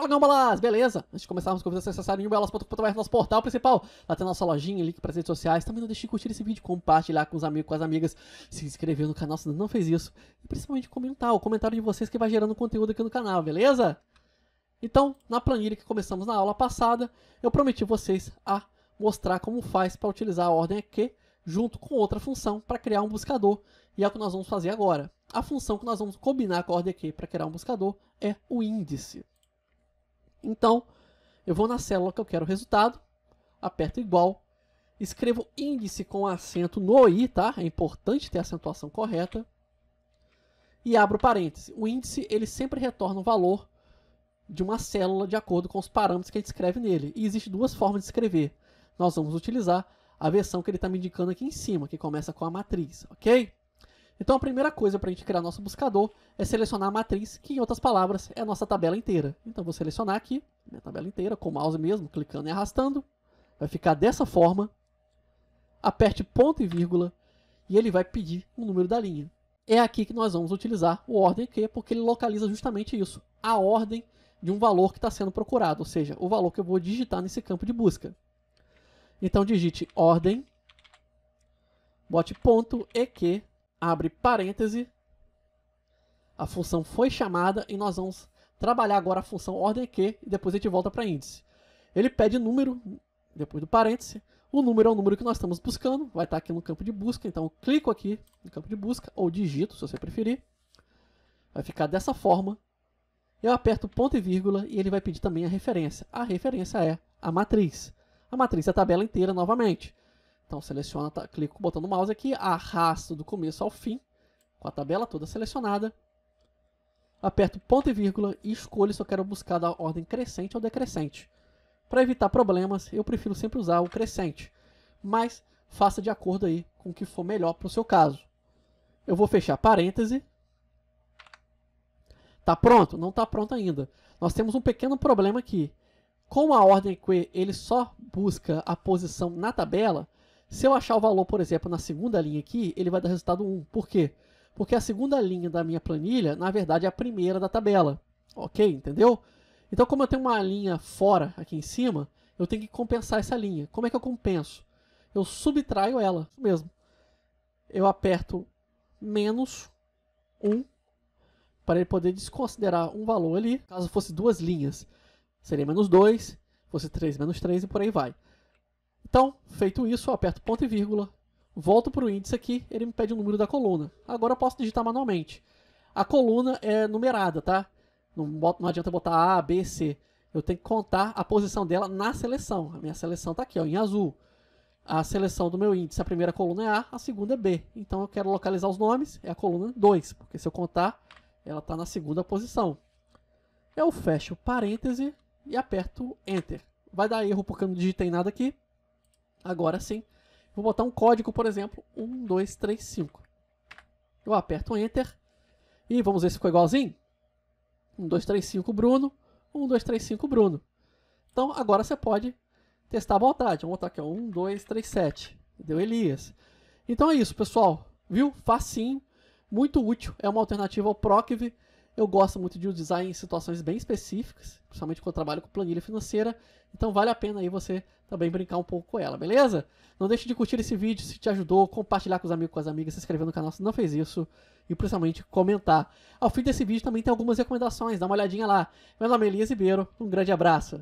Fala Gambalas, beleza? Antes de começarmos a conversa, acessar é gambalas.com.br, nosso portal principal. Lá tá tem nossa lojinha, link para as redes sociais. Também não deixe de curtir esse vídeo, compartilhar com os amigos, com as amigas, se inscrever no canal se não fez isso. E principalmente comentar, o comentário de vocês que vai gerando conteúdo aqui no canal, beleza? Então, na planilha que começamos na aula passada, eu prometi vocês a mostrar como faz para utilizar a ordem aqui junto com outra função para criar um buscador. E é o que nós vamos fazer agora. A função que nós vamos combinar com a ordem aqui para criar um buscador é o índice. Então, eu vou na célula que eu quero o resultado, aperto igual, escrevo índice com acento no i, tá? É importante ter a acentuação correta. E abro parênteses. O índice, ele sempre retorna o valor de uma célula de acordo com os parâmetros que a gente escreve nele. E existe duas formas de escrever. Nós vamos utilizar a versão que ele está me indicando aqui em cima, que começa com a matriz, ok? Então a primeira coisa para a gente criar nosso buscador é selecionar a matriz, que em outras palavras é a nossa tabela inteira. Então vou selecionar aqui, minha tabela inteira, com o mouse mesmo, clicando e arrastando. Vai ficar dessa forma. Aperte ponto e vírgula e ele vai pedir o número da linha. É aqui que nós vamos utilizar o ordem q, porque ele localiza justamente isso, a ordem de um valor que está sendo procurado, ou seja, o valor que eu vou digitar nesse campo de busca. Então digite ordem, bote ponto e que abre parêntese, a função foi chamada e nós vamos trabalhar agora a função ordem Q e depois a gente volta para índice. Ele pede número, depois do parêntese, o número é o número que nós estamos buscando, vai estar tá aqui no campo de busca, então eu clico aqui no campo de busca, ou digito, se você preferir. Vai ficar dessa forma. Eu aperto ponto e vírgula e ele vai pedir também a referência. A referência é a matriz. A matriz é a tabela inteira novamente. Então seleciona, tá, clico com o botão do mouse aqui, arrasto do começo ao fim, com a tabela toda selecionada. Aperto ponto e vírgula e escolho se eu quero buscar da ordem crescente ou decrescente. Para evitar problemas, eu prefiro sempre usar o crescente, mas faça de acordo aí com o que for melhor para o seu caso. Eu vou fechar parêntese. Tá pronto? Não está pronto ainda. Nós temos um pequeno problema aqui. Como a ordem Q ele só busca a posição na tabela, se eu achar o valor, por exemplo, na segunda linha aqui, ele vai dar resultado 1. Por quê? Porque a segunda linha da minha planilha, na verdade, é a primeira da tabela. Ok? Entendeu? Então, como eu tenho uma linha fora aqui em cima, eu tenho que compensar essa linha. Como é que eu compenso? Eu subtraio ela, isso mesmo. Eu aperto menos 1 para ele poder desconsiderar um valor ali. Caso fosse duas linhas, seria menos 2, fosse 3, menos 3 e por aí vai. Então, feito isso, eu aperto ponto e vírgula, volto para o índice aqui, ele me pede o número da coluna. Agora eu posso digitar manualmente. A coluna é numerada, tá? Não, não adianta botar A, B, C. Eu tenho que contar a posição dela na seleção. A minha seleção está aqui, ó, em azul. A seleção do meu índice, a primeira coluna é A, a segunda é B. Então eu quero localizar os nomes, é a coluna 2, porque se eu contar, ela está na segunda posição. Eu fecho parêntese e aperto Enter. Vai dar erro porque eu não digitei nada aqui. Agora sim, vou botar um código, por exemplo, 1235. Eu aperto Enter e vamos ver se ficou igualzinho. 1235 Bruno, 1235 Bruno. Então agora você pode testar à vontade. Vamos botar aqui, 1237. Deu Elias. Então é isso, pessoal. Viu? Facinho, muito útil. É uma alternativa ao Procv. Eu gosto muito de usar em situações bem específicas, principalmente quando eu trabalho com planilha financeira. Então vale a pena aí você também brincar um pouco com ela, beleza? Não deixe de curtir esse vídeo se te ajudou, compartilhar com os amigos, com as amigas, se inscrever no canal se não fez isso e principalmente comentar. Ao fim desse vídeo também tem algumas recomendações, dá uma olhadinha lá. Meu nome é Elias Ribeiro, um grande abraço.